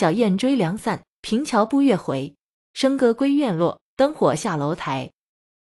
小燕追凉散，平桥步月回。笙歌归院落，灯火下楼台。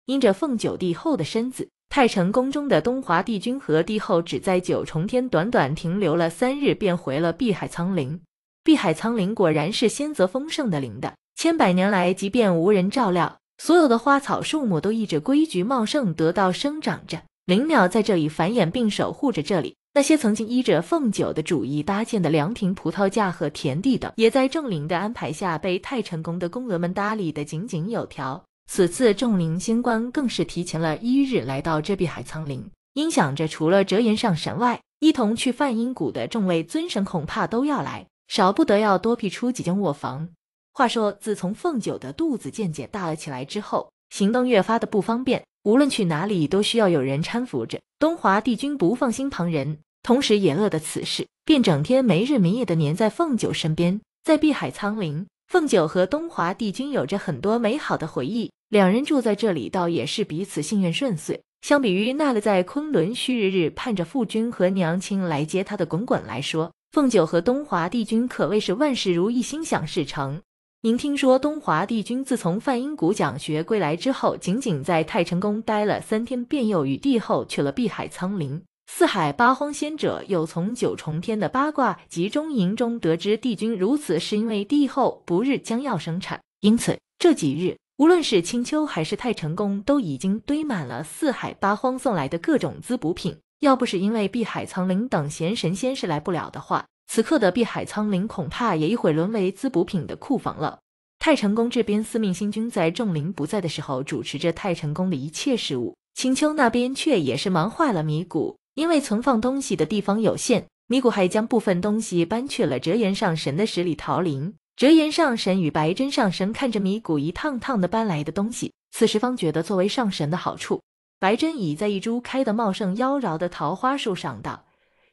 因着凤九帝后的身子，太晨宫中的东华帝君和帝后只在九重天短短停留了三日，便回了碧海苍灵。碧海苍灵果然是仙泽丰盛的灵的，千百年来即便无人照料，所有的花草树木都依着规矩茂盛得到生长着，灵鸟在这里繁衍并守护着这里。那些曾经依着凤九的主意搭建的凉亭、葡萄架和田地等，也在仲灵的安排下被太晨宫的宫娥们打理得井井有条。此次仲灵新官，更是提前了一日来到这碧海苍林，因想着除了折颜上神外，一同去梵音谷的众位尊神恐怕都要来，少不得要多辟出几间卧房。话说，自从凤九的肚子渐渐大了起来之后，行动越发的不方便，无论去哪里都需要有人搀扶着。东华帝君不放心旁人。同时也乐得此事，便整天没日没夜的黏在凤九身边。在碧海苍林，凤九和东华帝君有着很多美好的回忆，两人住在这里倒也是彼此幸运顺遂。相比于那了在昆仑虚日日盼着父君和娘亲来接他的滚滚来说，凤九和东华帝君可谓是万事如意，心想事成。您听说，东华帝君自从梵音谷讲学归来之后，仅仅在太晨宫待了三天，便又与帝后去了碧海苍林。四海八荒仙者又从九重天的八卦集中营中得知，帝君如此是因为帝后不日将要生产，因此这几日无论是青丘还是太成宫，都已经堆满了四海八荒送来的各种滋补品。要不是因为碧海苍灵等闲神仙是来不了的话，此刻的碧海苍灵恐怕也一会沦为滋补品的库房了。太成宫这边，司命星君在仲凌不在的时候，主持着太成宫的一切事务；青丘那边却也是忙坏了米谷。因为存放东西的地方有限，米古还将部分东西搬去了折颜上神的十里桃林。折颜上神与白真上神看着米古一趟趟的搬来的东西，此时方觉得作为上神的好处。白真倚在一株开得茂盛妖娆的桃花树上道：“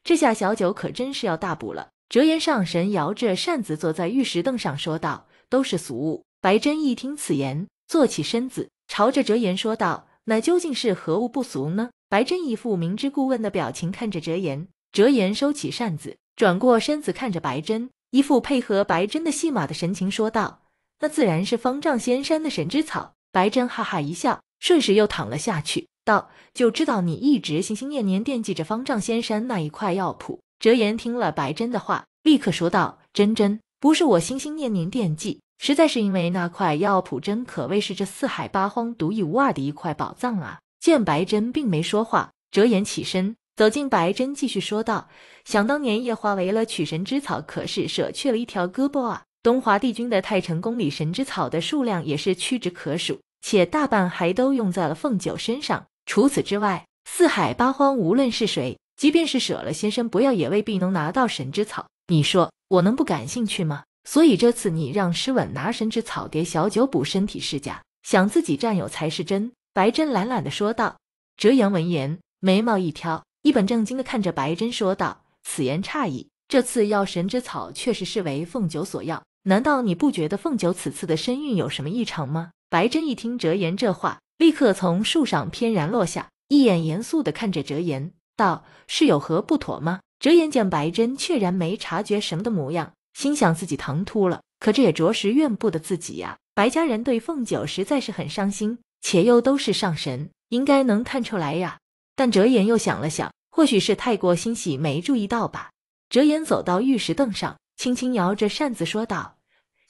这下小九可真是要大补了。”折颜上神摇着扇子坐在玉石凳上说道：“都是俗物。”白真一听此言，坐起身子，朝着折颜说道。那究竟是何物不俗呢？白真一副明知故问的表情看着哲言，哲言收起扇子，转过身子看着白真，一副配合白真的戏码的神情说道：“那自然是方丈仙山的神芝草。”白真哈哈一笑，瞬时又躺了下去，道：“就知道你一直心心念念惦记着方丈仙山那一块药圃。”哲言听了白真的话，立刻说道：“真真，不是我心心念念惦记。”实在是因为那块药谱真可谓是这四海八荒独一无二的一块宝藏啊！见白真并没说话，折颜起身走进白真，继续说道：“想当年叶华为了取神之草，可是舍去了一条胳膊啊！东华帝君的太成宫里神之草的数量也是屈指可数，且大半还都用在了凤九身上。除此之外，四海八荒无论是谁，即便是舍了仙身不要，也未必能拿到神之草。你说我能不感兴趣吗？”所以这次你让诗吻拿神之草给小九补身体是假，想自己占有才是真。白真懒懒的说道。哲言闻言，眉毛一挑，一本正经的看着白真说道：“此言差矣，这次要神之草确实是为凤九所要，难道你不觉得凤九此次的身孕有什么异常吗？”白真一听哲言这话，立刻从树上翩然落下，一眼严肃的看着哲言道：“是有何不妥吗？”哲言见白真确然没察觉什么的模样。心想自己唐突了，可这也着实怨不得自己呀。白家人对凤九实在是很伤心，且又都是上神，应该能看出来呀。但折颜又想了想，或许是太过欣喜没注意到吧。折颜走到玉石凳上，轻轻摇着扇子说道：“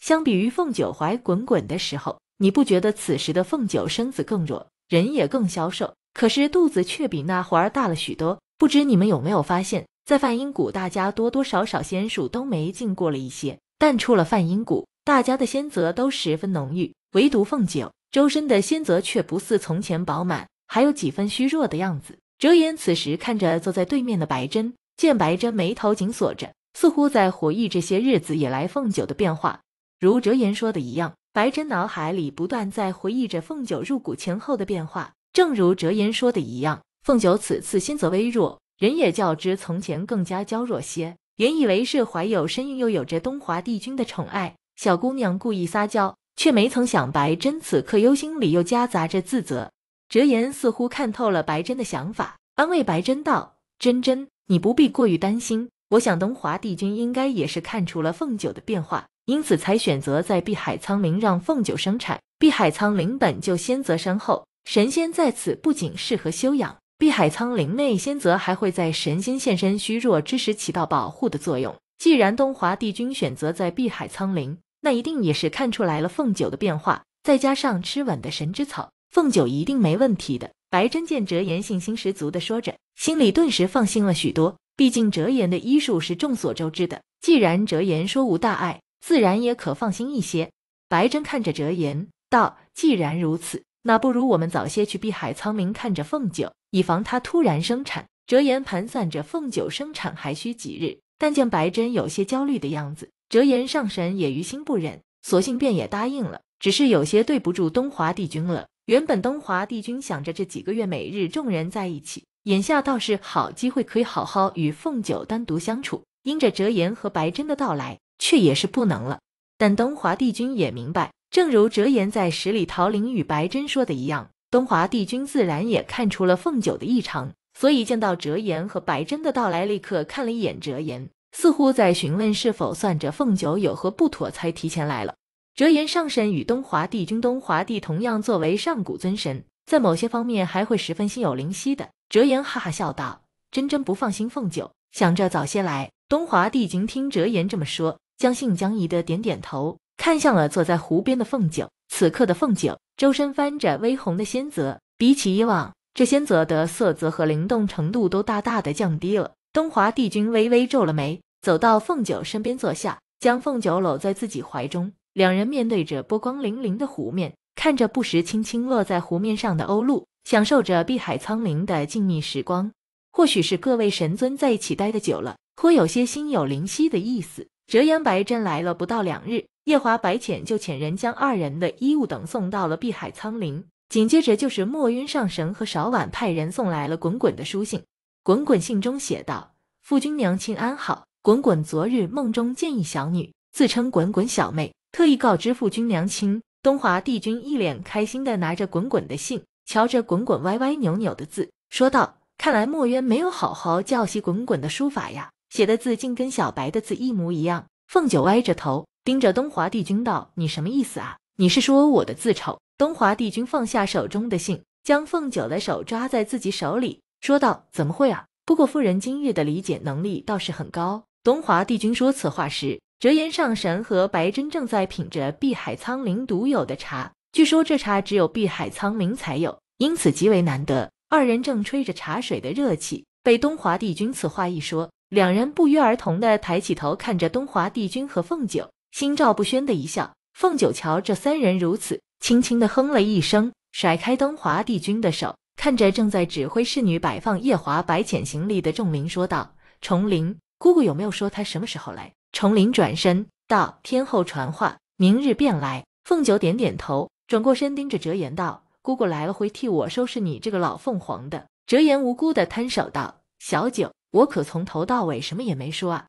相比于凤九怀滚滚的时候，你不觉得此时的凤九身子更弱，人也更消瘦，可是肚子却比那会儿大了许多？不知你们有没有发现？”在泛音谷，大家多多少少仙术都没进过了一些，但出了泛音谷，大家的仙泽都十分浓郁，唯独凤九周身的仙泽却不似从前饱满，还有几分虚弱的样子。哲言此时看着坐在对面的白真，见白真眉头紧锁着，似乎在回忆这些日子以来凤九的变化。如哲言说的一样，白真脑海里不断在回忆着凤九入谷前后的变化。正如哲言说的一样，凤九此次仙泽微弱。人也较之从前更加娇弱些，原以为是怀有身孕，又有着东华帝君的宠爱，小姑娘故意撒娇，却没曾想白真此刻忧心里又夹杂着自责。哲言似乎看透了白真的想法，安慰白真道：“真真，你不必过于担心。我想东华帝君应该也是看出了凤九的变化，因此才选择在碧海苍灵让凤九生产。碧海苍灵本就仙泽深厚，神仙在此不仅适合修养。”碧海苍灵内仙则还会在神仙现身虚弱之时起到保护的作用。既然东华帝君选择在碧海苍灵，那一定也是看出来了凤九的变化，再加上吃稳的神之草，凤九一定没问题的。白真见哲言信心十足的说着，心里顿时放心了许多。毕竟哲言的医术是众所周知的，既然哲言说无大碍，自然也可放心一些。白真看着哲言道：“既然如此。”那不如我们早些去碧海苍明看着凤九，以防她突然生产。折颜盘算着凤九生产还需几日，但见白珍有些焦虑的样子，折颜上神也于心不忍，索性便也答应了，只是有些对不住东华帝君了。原本东华帝君想着这几个月每日众人在一起，眼下倒是好机会可以好好与凤九单独相处，因着折颜和白珍的到来，却也是不能了。但东华帝君也明白。正如哲言在十里桃林与白真说的一样，东华帝君自然也看出了凤九的异常，所以见到哲言和白真的到来，立刻看了一眼哲言，似乎在询问是否算着凤九有何不妥才提前来了。哲言上神与东华帝君，东华帝同样作为上古尊神，在某些方面还会十分心有灵犀的。哲言哈哈笑道：“真真不放心凤九，想着早些来。”东华帝君听哲言这么说，将信将疑的点点头。看向了坐在湖边的凤九，此刻的凤九周身翻着微红的仙泽，比起以往，这仙泽的色泽和灵动程度都大大的降低了。东华帝君微微皱了眉，走到凤九身边坐下，将凤九搂在自己怀中，两人面对着波光粼粼的湖面，看着不时轻轻落在湖面上的鸥鹭，享受着碧海苍灵的静谧时光。或许是各位神尊在一起待的久了，颇有些心有灵犀的意思。折颜白真来了不到两日。夜华、白浅就遣人将二人的衣物等送到了碧海苍灵，紧接着就是墨渊上神和少婉派人送来了滚滚的书信。滚滚信中写道：“父君、娘亲安好。滚滚昨日梦中见一小女，自称滚滚小妹，特意告知父君、娘亲。”东华帝君一脸开心的拿着滚滚的信，瞧着滚滚歪歪扭扭的字，说道：“看来墨渊没有好好教习滚滚的书法呀，写的字竟跟小白的字一模一样。”凤九歪着头。盯着东华帝君道：“你什么意思啊？你是说我的字丑？”东华帝君放下手中的信，将凤九的手抓在自己手里，说道：“怎么会啊？不过夫人今日的理解能力倒是很高。”东华帝君说此话时，折颜上神和白真正在品着碧海苍灵独有的茶，据说这茶只有碧海苍灵才有，因此极为难得。二人正吹着茶水的热气，被东华帝君此话一说，两人不约而同的抬起头看着东华帝君和凤九。心照不宣的一笑，凤九瞧这三人如此，轻轻的哼了一声，甩开东华帝君的手，看着正在指挥侍女摆放夜华白浅行李的仲林说道：“重林，姑姑有没有说她什么时候来？”重林转身道：“天后传话，明日便来。”凤九点点头，转过身盯着哲言道：“姑姑来了，会替我收拾你这个老凤凰的。”哲言无辜的摊手道：“小九，我可从头到尾什么也没说啊。”